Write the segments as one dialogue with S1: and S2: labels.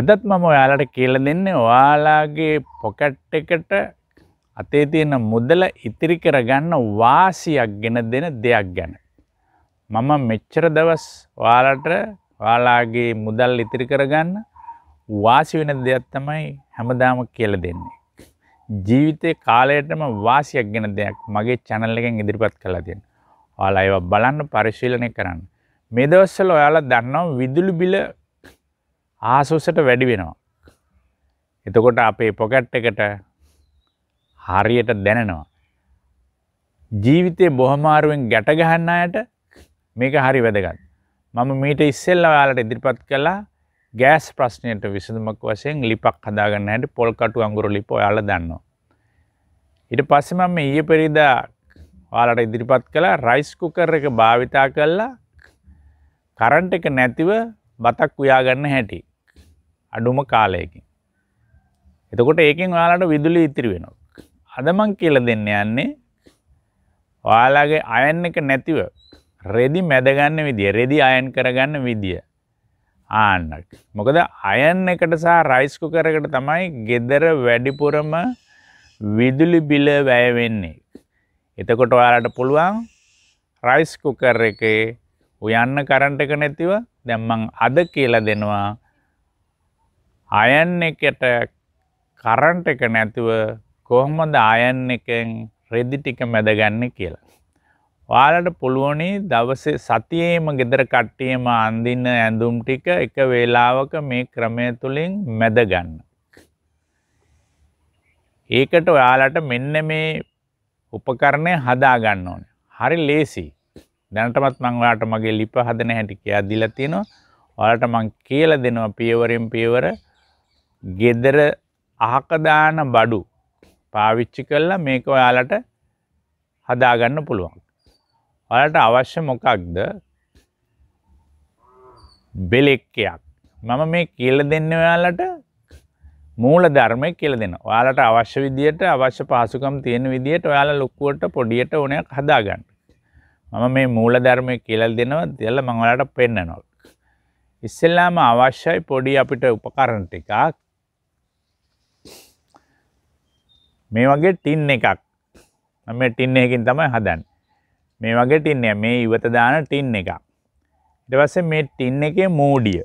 S1: අදත් මම ඔයාලට කියල දෙන්න ඔයාලාගේ පොකැට් එකට අතේ තියෙන මුදල ඉතිරි කරගන්න වාසියක් ගෙන දෙන දෙයක් ගැන. මම මෙච්චර දවස් ඔයාලට ඔයාලාගේ මුදල් ඉතිරි කරගන්න වාසි වෙන දෙයක් තමයි හැමදාම කියල දෙන්නේ. ජීවිතය කාලයටම වාසියක් ගෙන දෙයක් මගේ චැනල් එකෙන් ඉදිරිපත් කලා දෙන්න. ඔයාලා ඒව බලන්න පරිශීලනය කරන්න. මේ දවස්සල ඔයාලා දන්නවා විදුලි බිල ආසුසට වැඩි වෙනවා. එතකොට අපේ පොකැට් එකට හරියට දැනෙනවා. ජීවිතේ බොහමාරුවෙන් ගැටගහන්න අයට මේක හරි වැදගත්. මම මීට ඉස්සෙල්ල ඔයාලට ඉදිරිපත් කළා ගෑස් ප්‍රශ්නයට විසඳුමක් වශයෙන් ලිපක් හදාගන්න හැටි පොල් කටු අඟුරු ලිප ඔයාලා දන්නවා. ඊට පස්සේ මම ඊයේ පෙරේදා ඔයාලට ඉදිරිපත් කළා රයිස් කුකර් එක භාවිතා කළා කරන්ට් එක නැතිව බතක් උයාගන්න හැටි. අඩුම කාලයකින්. එතකොට ඒකෙන් ඔයාලට විදුලි ඉතිරි වෙනවා. අදමං කියල දෙන්න යන්නේ ඔයාලාගේ අයන් එක නැතිව රෙදි මැදගන්න විදිිය රෙදි අයන් කරගන්න විදිිය ආන්නක්. මොකද අයන් එකට සහ රයිස්කු කරකට තමයි ගෙදර වැඩිපුරම විදුලි බිල වැයවෙන්නේ. එතකොට ඔයාලට පුළුවන් රයිස්කුකර එක උයන්න කරන්ට එක නැතිව දැම්මං අද කියලා දෙනවා අයන් එකට කරන්ට් එක නැතුව කොහොමද අයන් එකෙන් රෙදි ටික මැදගන්නේ කියලා. ඔයාලට පුළුවනි දවසේ සතියේම ගෙදර කට්ටියම අඳින්න ඇඳුම් ටික එක වේලාවක මේ ක්‍රමය තුලින් මැදගන්න. ඒකට ඔයාලට මෙන්න මේ උපකරණය හදා ගන්න ඕනේ. හරි ලේසි. දැනටමත් මම ඔයාලට මගේ ලිප හදන හැටි කියලා දීලා තියෙනවා. ඔයාලට මම කියලා දෙනවා පියවරෙන් පියවර ගෙදර අහකදාන බඩු පාවිච්චි කරලා මේක ඔයාලට හදාගන්න පුළුවන්. ඔයාලට අවශ්‍ය මොකක්ද බෙලෙක්කයක් මම මේ කියල දෙන්න ඔයාලට මූල ධර්මය කියල දෙන්න ඔයාලට අවශ්‍ය විදියට අවශ්‍ය පාසුකම් තියෙන විදියට ඔයාල ලොක්කුවට පොඩියට ඕනයක් හදාගන්න. මම මේ මූල ධර්මය කියලල් දෙනවා දෙල මංවලට පෙන්න්න නොල්. ඉස්සෙල්ලාම අවශ්‍යයි පොඩි අපිට උපකරණ ටිකක් මේ වගේ ටින් එකක් මේ ටින් එකකින් තමයි හදන්නේ. මේ වගේ ටින් එක මේ ඉවත දාන ටින් එකක්. ඊට පස්සේ මේ ටින් එකේ මූඩිය.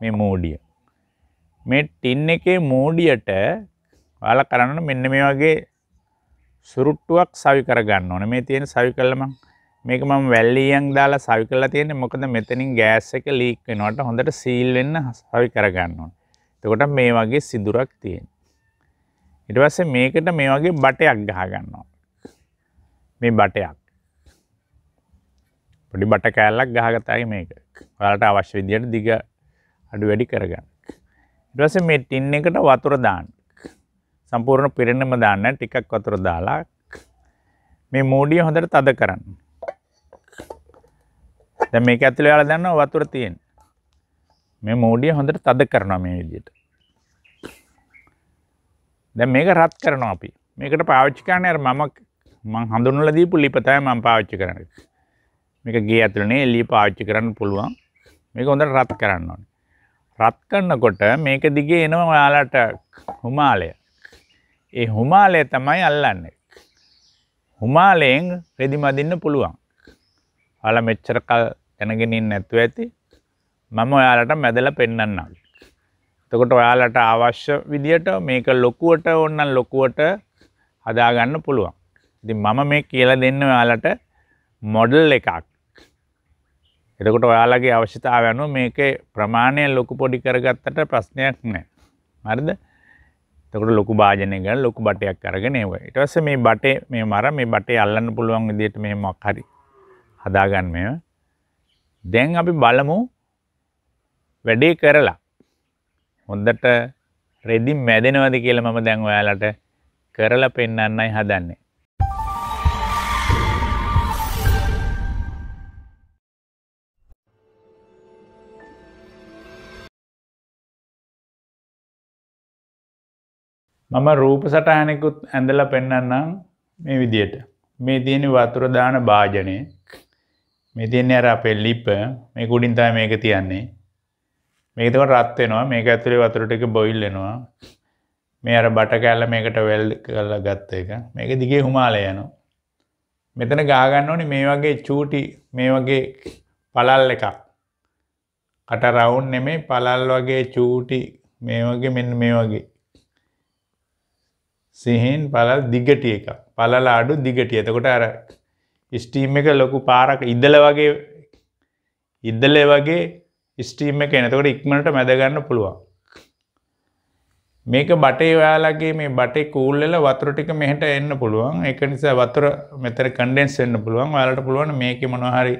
S1: මේ මූඩිය. මේ ටින් එකේ මූඩියට ඔයාලා කරන්න මෙන්න මේ වගේ සුරුට්ටුවක් සවි කරගන්න ඕනේ. මේ තියෙන සවි කළම මේක මම වැල්ලියන් දාලා සවි කරලා තියෙන්නේ. මොකද මෙතනින් ගෑස් එක ලීක් වෙනවට හොඳට සීල් වෙන්න සවි කරගන්න ඕනේ. එතකොට මේ වගේ සිදුරක් තියෙනවා. ඊට පස්සේ මේකට මේ වගේ බටයක් ගහ ගන්නවා. මේ බටයක්. පොඩි බට කෑල්ලක් ගහගත්තාගේ මේක. ඔයාලට අවශ්‍ය විදිහට දිග අඩු වැඩි කරගන්න. ඊට පස්සේ මේ ටින් එකට වතුර දාන්න. සම්පූර්ණ පිරෙන්නම දාන්න ටිකක් වතුර දාලා මේ මූඩිය හොඳට තද කරන්න. දැන් මේක ඇතුලේ ඔයාලා දන්නවා වතුර තියෙන. මේ මූඩිය හොඳට තද කරනවා මේ විදිහට. දැන් මේක රත් කරනවා අපි. මේකට පාවිච්චි කරන්නේ අර මම මං හඳුන්වලා දීපු ලිප තමයි මම පාවිච්චි කරන්නේ. මේක ගේ ඇතුළේ එළිය පාවිච්චි කරන්න පුළුවන්. මේක හොඳට රත් කරන්න ඕනේ. රත් කරනකොට මේක දිගේ එනවා ඔයාලට හුමාලය. ඒ හුමාලය තමයි අල්ලන්නේ. හුමාලයෙන් රෙදි මදින්න පුළුවන්. ඔයාලා මෙච්චර කල් දැනගෙන ඉන්නේ නැතුව ඇති. මම ඔයාලට මැදලා පෙන්වන්නම්. එතකොට ඔයාලට අවශ්‍ය විදියට මේක ලොකුවට ඕනනම් ලොකුවට හදාගන්න පුළුවන්. ඉතින් මම මේ කියලා දෙන්න ඔයාලට මොඩල් එකක්. එතකොට ඔයාලගේ අවශ්‍යතාවය අනුව මේකේ ප්‍රමාණය ලොකු පොඩි කරගත්තට ප්‍රශ්නයක් නැහැ. හරිද? එතකොට ලොකු භාජනය ගන්න ලොකු බටයක් අරගෙන ඒව. ඊට පස්සේ මේ බටේ මේ මර මේ බටේ අල්ලන්න පුළුවන් විදිහට මේ මොකක් හරි හදාගන්න මේව. දැන් අපි බලමු වැඩේ කරලා හොඳට රෙදි මැදෙනවද කියලා මම දැන් ඔයාලට කරලා පෙන්වන්නයි හදන්නේ. මම රූප සටහනෙකුත් ඇඳලා පෙන්වන්නම් මේ විදියට. මේ තියෙන වතුර දාන භාජනය. මේ තියෙන්නේ අර අපේ ලිප. මේක උඩින් තමයි මේක තියන්නේ. මේකතකට රත්වෙනවා මේක ඇතුළේ වතුරට එක බොයිල්ලෙනවා මේ අර බට කැල්ල මේකට වෙල් කරලා ගත්ත එක මේක දිගේ හුමාල යනවා මෙතන ගාගන්න ඕනි මේ වගේ චූටි මේ වගේ පලල් එකක් කට රවුන් නෙමේ පලල් වගේ චූටි මේ වගේ මෙන්න මේ වගේ සිහින් පලල් දිගටිය එක පලල අඩු දිගටිය එතකොට අර ස්ටීම් එක ලොකු පාරක් ඉදල වගේ ඉදලේ වගේ ස්ටීම් එක එනතකොට ඉක්මනට මැදගන්න පුළුවන්. මේක බටේ ඔයාලගේ මේ බටේ කූල්ලල වතුර ටික මෙහෙට එන්න පුළුවන් ඒක නිසා වතුර මෙතර කන්ඩෙන්ස් වෙන්න පුළුවන් ඔයාලට පුළුවන් මේක මොනහරි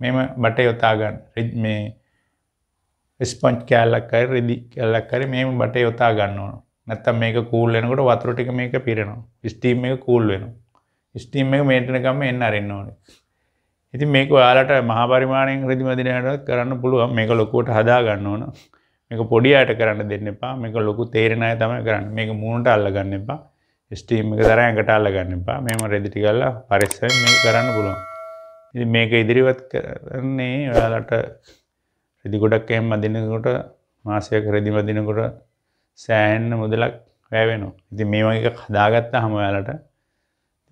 S1: මෙම බටේ යොතාගන්න මේ ස්පොන්ච් කෑල්ලක් අයි රෙදි කැල්ලක් හරි මේම බටේ යොතා ගන්න ඕන නැත්තම් මේක කූල් වෙනකොට වතුර ටික මේක පිරෙනවා ස්ටීම් එක කූල් වෙනවා ස්ටීම් එක මේටනකම එන්න අරෙන්න ඕනේ ඉතින් මේක ඔයාලට මහාපරිමාණයෙන් ක්‍රති මදිනයටත් කරන්න පුළුවන් මේක ලොකුවට හදාගන්න ඕන මේක පොඩි අයට කරන්න දෙන්න එපා මේක ලොකු තේරෙනය තමයි කරන්න මේක මූුණට අල්ලගන්න එපා ස්ටීම් එක තර ඇඟට අල්ලගන්න එපා මෙම රෙදිටි කල්ලා පරිස්සම මේ කරන්න පුළුවන් ඉති මේක ඉදිරිවත් කරන්නේ ඔයාලට රෙදිකොඩක් එහෙම අදිනකොට මාසයක් රෙදි මදිනකොට සෑන්න මුදලක් වැෑවෙනවා ඉති මේ වගේ හදාගත්තා හම යාලට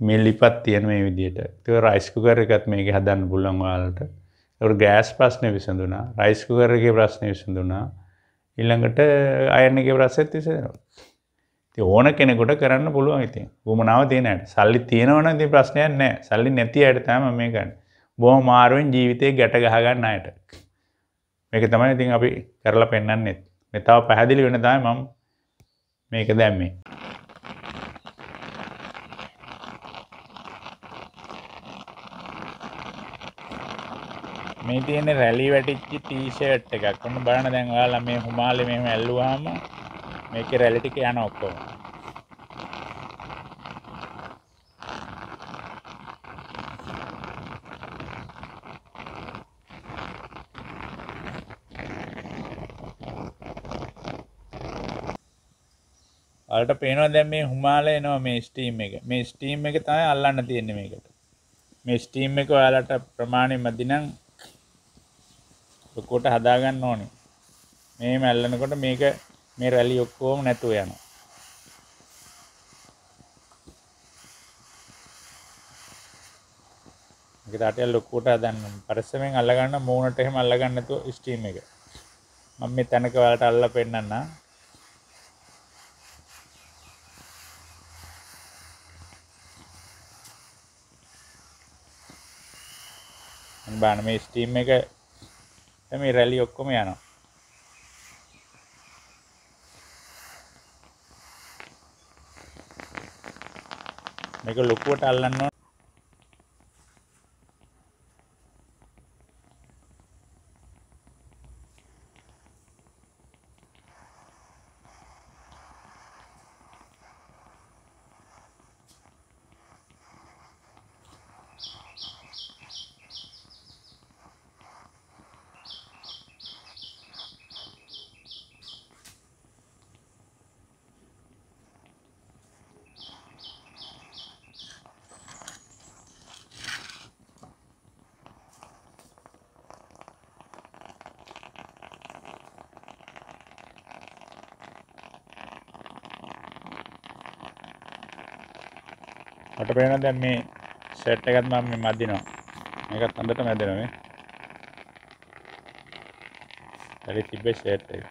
S1: මේ ලිපත් තියෙන මේ විදියට තව රයිස්කුකර එකත් මේක හදන්න පුළුවන් ඔයාලට ඒකට ගෑස් ප්‍රශ්නේ විසඳුණා රයිස්කුකර එකේ ප්‍රශ්නේ විසඳුණා ඊළඟට අයන් එකේ ප්‍රශ්නෙත් විසඳුණා ඕන කෙනෙකොට කරන්න පුළුවන් ඉතින් ගුමනාව තියෙනට සල්ලි තියෙනවන ති ප්‍රශ්නයක් නෑ සල්ලි නැති අයට තම මේකන්න බොහම මාරුවෙන් ජීවිතය ගැට ගහගන්න අයට මේක තමයි ඉතින් අපි කරලා පෙන්න්න නෙත් මෙතාව පැහැදිලි වෙනදායි මම මේක දැම්මේ මේ තියෙන රැලි වැටිච්ච ටී-ෂර්ට් එකක්. ඔන්න බලන්න දැන් ඔයාලා මේ හුමාලේ මෙහෙම ඇල්ලුවාම මේකේ රැලි ටික යන ඔක්කොම. ඔයාලට පේනවා දැන් මේ හුමාලේ එනවා මේ ස්ටීම් එක. මේ ස්ටීම් එක තමයි අල්ලන්න තියෙන්නේ මේකට. මේ ස්ටීම් එක ඔයාලට ප්‍රමාණය මදි නම් ලොකෝට හදාගන්න ඕනි මේ මැල්ලනකොට මේක මේ රැලි ඔක්කෝම නැතුව යන ටය ලොක්කෝට අදන්න පරස්සමෙන් අල්ලගන්න මූුණට එහෙම අල්ලගන්නතු ස්ටීම් එක මම මේ තැනක වලට අල්ල පෙන්න්න බාන මේ ස්ටීම් එක දැන් මේ රැලි ඔක්කොම යනවා මේක ලොකුවට අල්ලන්න මට පේනවා දැන් මේ සෙට් එකත් මම මේ මැදිනවා. මේකත් අඳට මැදිනවා මේ. හරි තිබ්බේ සෙට් එක.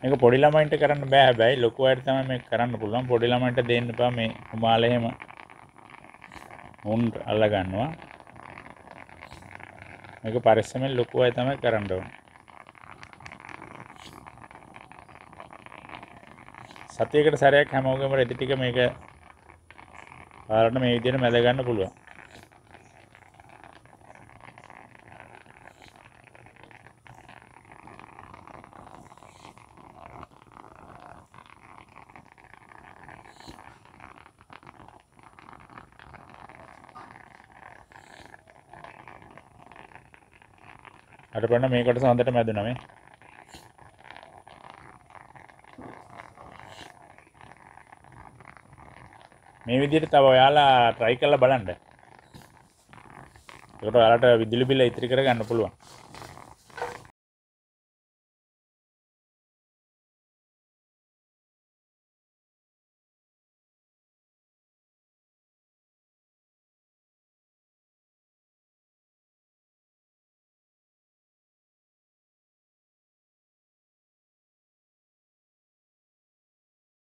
S1: මේක පොඩි ළමයින්ට කරන්න බෑ හැබැයි ලොකු අයට තමයි මේක කරන්න පුළුවන්. පොඩි ළමයින්ට දෙන්න බෑ මේ කුමාල එහෙම. උන් අල්ල ගන්නවා. මේක පරිස්සමෙන් ලොකු අය තමයි කරන්න ඕනේ. සතියකට සැරයක් හැමෝගෙම රෙදි ටික මේක පාරට මේ විදිහට මැද ගන්න පුළුවන්. අර බලන්න මේකට සඳට මැදුණා මේ. මේ විදියට තව ඔයාලා ට්‍රයි කරලා බලන්න. ඒකට ඔයාලට විදුලි බිල ඉතිරි කරගන්න පුළුවන්.